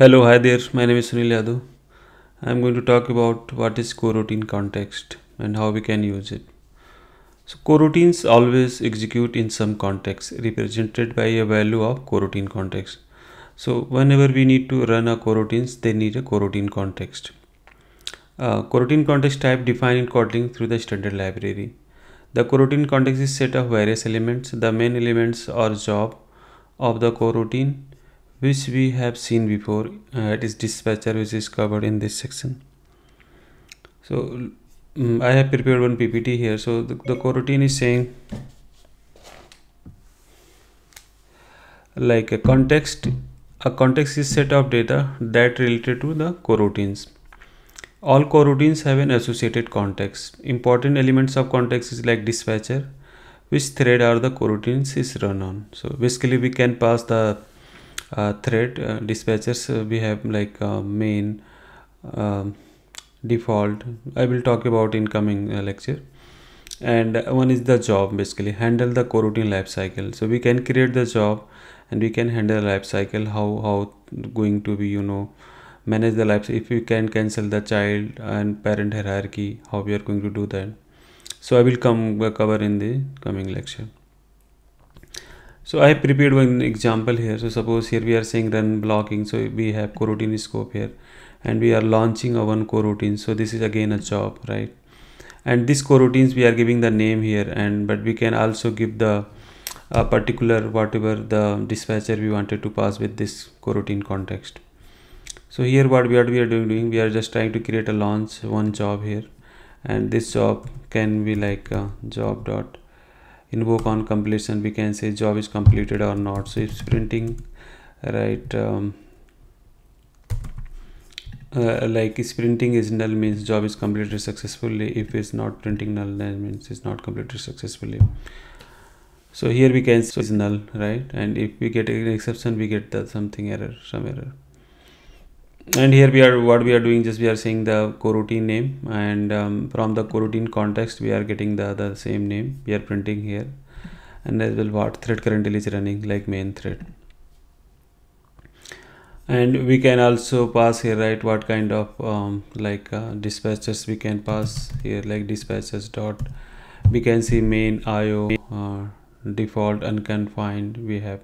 Hello, hi there. My name is Sunil Yadav. I'm going to talk about what is coroutine context and how we can use it. So coroutines always execute in some context represented by a value of coroutine context. So whenever we need to run a coroutines, they need a coroutine context. Uh, coroutine context type defined in Kotlin through the standard library. The coroutine context is set of various elements. The main elements are job of the coroutine which we have seen before uh, it is dispatcher which is covered in this section so um, I have prepared one PPT here so the, the coroutine is saying like a context a context is set of data that related to the coroutines all coroutines have an associated context important elements of context is like dispatcher which thread are the coroutines is run on so basically we can pass the uh, thread uh, dispatchers uh, we have like main um, default i will talk about in coming lecture and one is the job basically handle the coroutine cycle. so we can create the job and we can handle cycle how how going to be you know manage the life if you can cancel the child and parent hierarchy how we are going to do that so i will come cover in the coming lecture so I have prepared one example here. So suppose here we are saying run blocking. So we have coroutine scope here and we are launching a one coroutine. So this is again a job, right? And this coroutines we are giving the name here and but we can also give the a particular whatever the dispatcher we wanted to pass with this coroutine context. So here what we are, we are doing, we are just trying to create a launch one job here and this job can be like uh, job dot invoke on completion we can say job is completed or not so it's printing right um, uh, like printing is null means job is completed successfully if it's not printing null then means it's not completed successfully so here we can say it's null right and if we get an exception we get that something error some error and here we are what we are doing just we are saying the coroutine name and um, from the coroutine context we are getting the other same name we are printing here and as well what thread currently is running like main thread and we can also pass here right what kind of um, like uh, dispatches we can pass here like dispatches dot we can see main io uh, default unconfined we have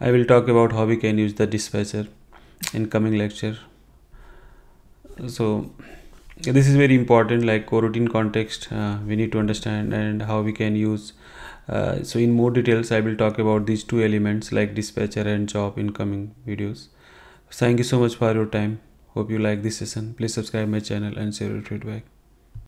i will talk about how we can use the dispatcher in coming lecture so this is very important like coroutine context uh, we need to understand and how we can use uh, so in more details i will talk about these two elements like dispatcher and job in coming videos thank you so much for your time hope you like this session please subscribe my channel and share your feedback